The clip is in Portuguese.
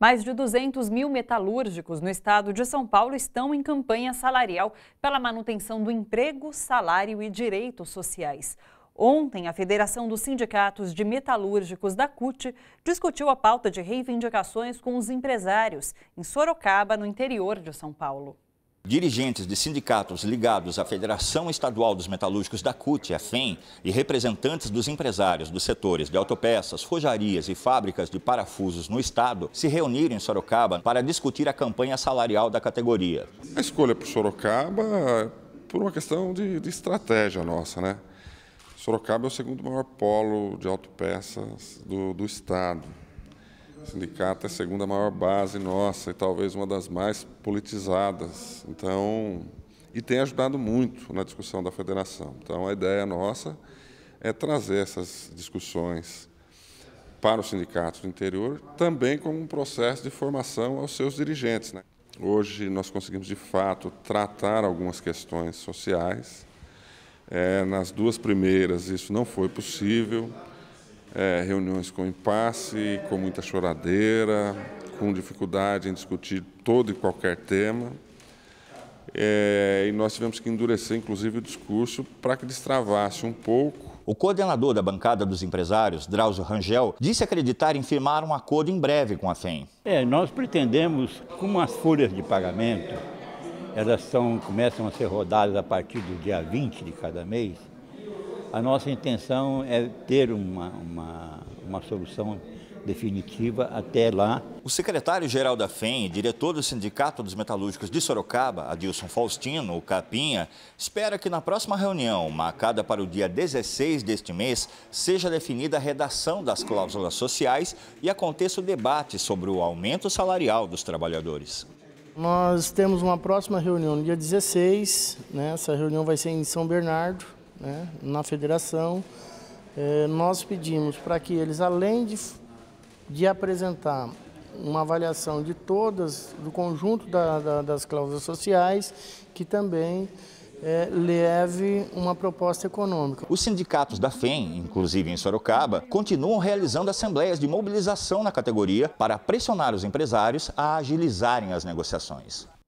Mais de 200 mil metalúrgicos no estado de São Paulo estão em campanha salarial pela manutenção do emprego, salário e direitos sociais. Ontem, a Federação dos Sindicatos de Metalúrgicos da CUT discutiu a pauta de reivindicações com os empresários em Sorocaba, no interior de São Paulo. Dirigentes de sindicatos ligados à Federação Estadual dos Metalúrgicos da CUT, a FEM, e representantes dos empresários dos setores de autopeças, fujarias e fábricas de parafusos no estado se reuniram em Sorocaba para discutir a campanha salarial da categoria. A escolha por Sorocaba é por uma questão de, de estratégia nossa, né? Sorocaba é o segundo maior polo de autopeças do, do estado. O sindicato é a segunda maior base nossa e talvez uma das mais politizadas. Então, e tem ajudado muito na discussão da federação. Então, a ideia nossa é trazer essas discussões para os sindicatos do interior, também como um processo de formação aos seus dirigentes. Né? Hoje nós conseguimos, de fato, tratar algumas questões sociais. É, nas duas primeiras isso não foi possível é, reuniões com impasse, com muita choradeira, com dificuldade em discutir todo e qualquer tema. É, e nós tivemos que endurecer, inclusive, o discurso para que destravasse um pouco o coordenador da bancada dos empresários, Drauzio Rangel, disse acreditar em firmar um acordo em breve com a FEM. É, nós pretendemos, como as folhas de pagamento, elas são, começam a ser rodadas a partir do dia 20 de cada mês, a nossa intenção é ter uma, uma, uma solução definitiva até lá. O secretário-geral da FEM e diretor do Sindicato dos Metalúrgicos de Sorocaba, Adilson Faustino, o Capinha, espera que na próxima reunião, marcada para o dia 16 deste mês, seja definida a redação das cláusulas sociais e aconteça o debate sobre o aumento salarial dos trabalhadores. Nós temos uma próxima reunião no dia 16, né? essa reunião vai ser em São Bernardo, né, na federação, eh, nós pedimos para que eles, além de, de apresentar uma avaliação de todas, do conjunto da, da, das cláusulas sociais, que também é, leve uma proposta econômica. Os sindicatos da FEM, inclusive em Sorocaba, continuam realizando assembleias de mobilização na categoria para pressionar os empresários a agilizarem as negociações.